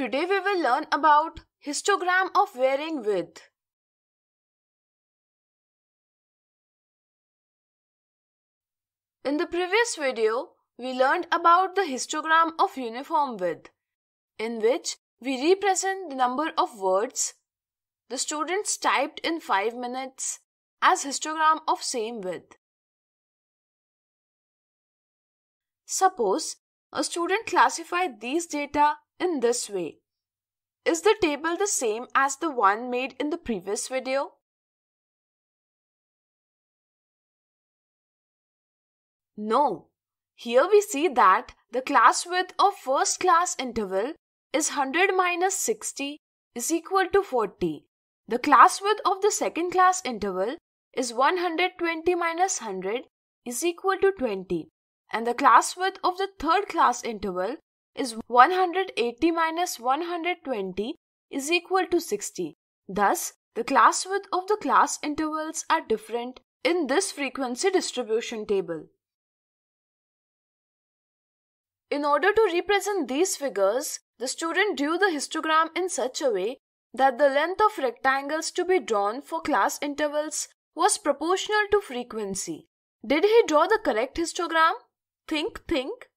Today we will learn about histogram of varying width. In the previous video, we learned about the histogram of uniform width, in which we represent the number of words the students typed in 5 minutes as histogram of same width. Suppose a student classified these data in this way. Is the table the same as the one made in the previous video? No. Here we see that the class width of first class interval is 100 minus 60 is equal to 40. The class width of the second class interval is 120 minus 100 is equal to 20 and the class width of the third class interval is 180 minus 120 is equal to 60. Thus, the class width of the class intervals are different in this frequency distribution table. In order to represent these figures, the student drew the histogram in such a way that the length of rectangles to be drawn for class intervals was proportional to frequency. Did he draw the correct histogram? Think, think.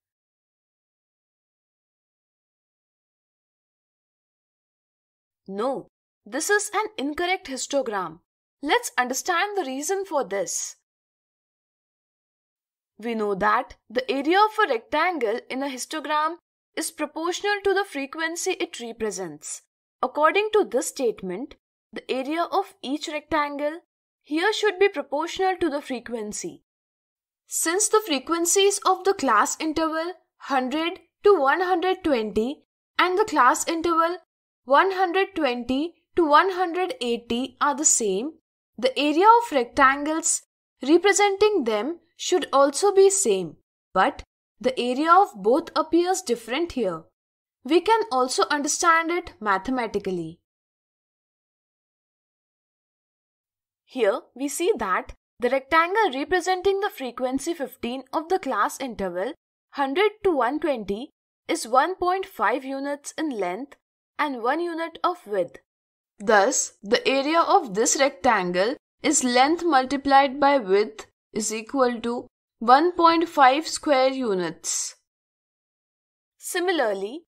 No, this is an incorrect histogram. Let's understand the reason for this. We know that the area of a rectangle in a histogram is proportional to the frequency it represents. According to this statement, the area of each rectangle here should be proportional to the frequency. Since the frequencies of the class interval 100 to 120 and the class interval 120 to 180 are the same, the area of rectangles representing them should also be same, but the area of both appears different here. We can also understand it mathematically. Here we see that the rectangle representing the frequency 15 of the class interval 100 to 120 is 1.5 units in length and 1 unit of width. Thus, the area of this rectangle is length multiplied by width is equal to 1.5 square units. Similarly,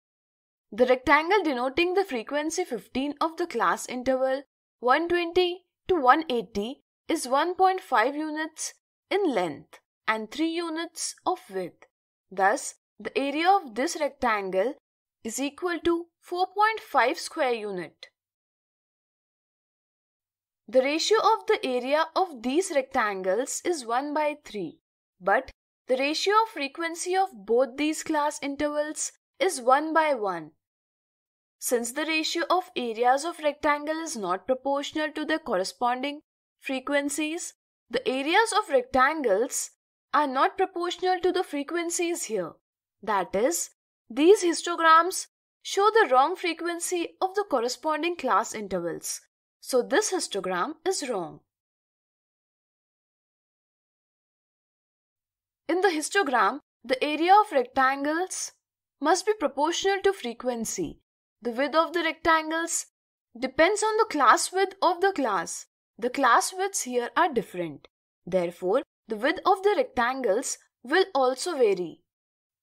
the rectangle denoting the frequency 15 of the class interval 120 to 180 is 1.5 units in length and 3 units of width. Thus, the area of this rectangle is equal to 4.5 square unit. The ratio of the area of these rectangles is 1 by 3, but the ratio of frequency of both these class intervals is 1 by 1. Since the ratio of areas of rectangle is not proportional to the corresponding frequencies, the areas of rectangles are not proportional to the frequencies here. That is, these histograms show the wrong frequency of the corresponding class intervals. So this histogram is wrong. In the histogram, the area of rectangles must be proportional to frequency. The width of the rectangles depends on the class width of the class. The class widths here are different. Therefore, the width of the rectangles will also vary.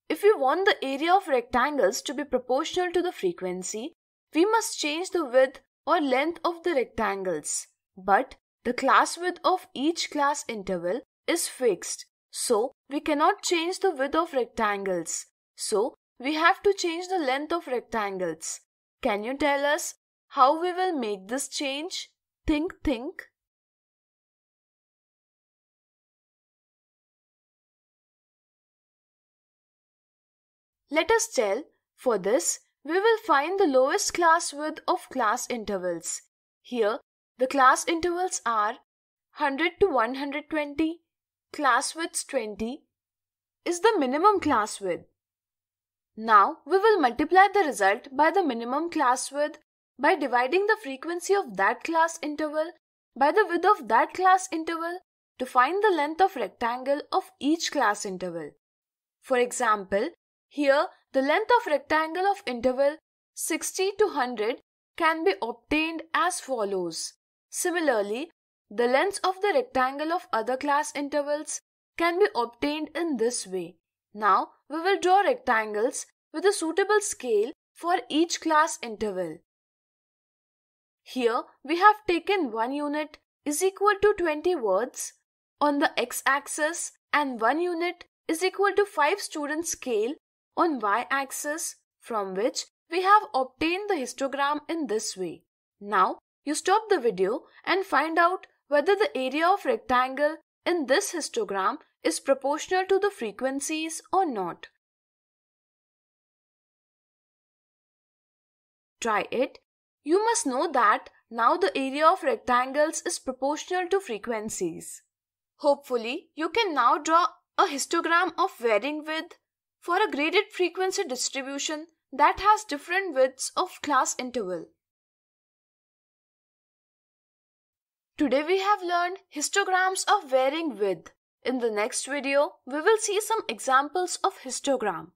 If we want the area of rectangles to be proportional to the frequency, we must change the width or length of the rectangles. But the class width of each class interval is fixed, so we cannot change the width of rectangles. So we have to change the length of rectangles. Can you tell us how we will make this change? Think, think. Let us tell, for this we will find the lowest class width of class intervals. Here the class intervals are 100 to 120, class width 20 is the minimum class width. Now we will multiply the result by the minimum class width by dividing the frequency of that class interval by the width of that class interval to find the length of rectangle of each class interval. For example, here, the length of rectangle of interval 60 to 100 can be obtained as follows. Similarly, the lengths of the rectangle of other class intervals can be obtained in this way. Now, we will draw rectangles with a suitable scale for each class interval. Here, we have taken 1 unit is equal to 20 words on the x-axis and 1 unit is equal to 5 student scale on y-axis from which we have obtained the histogram in this way. Now you stop the video and find out whether the area of rectangle in this histogram is proportional to the frequencies or not. Try it. You must know that now the area of rectangles is proportional to frequencies. Hopefully, you can now draw a histogram of varying width for a graded frequency distribution that has different widths of class interval. Today we have learned histograms of varying width. In the next video, we will see some examples of histogram.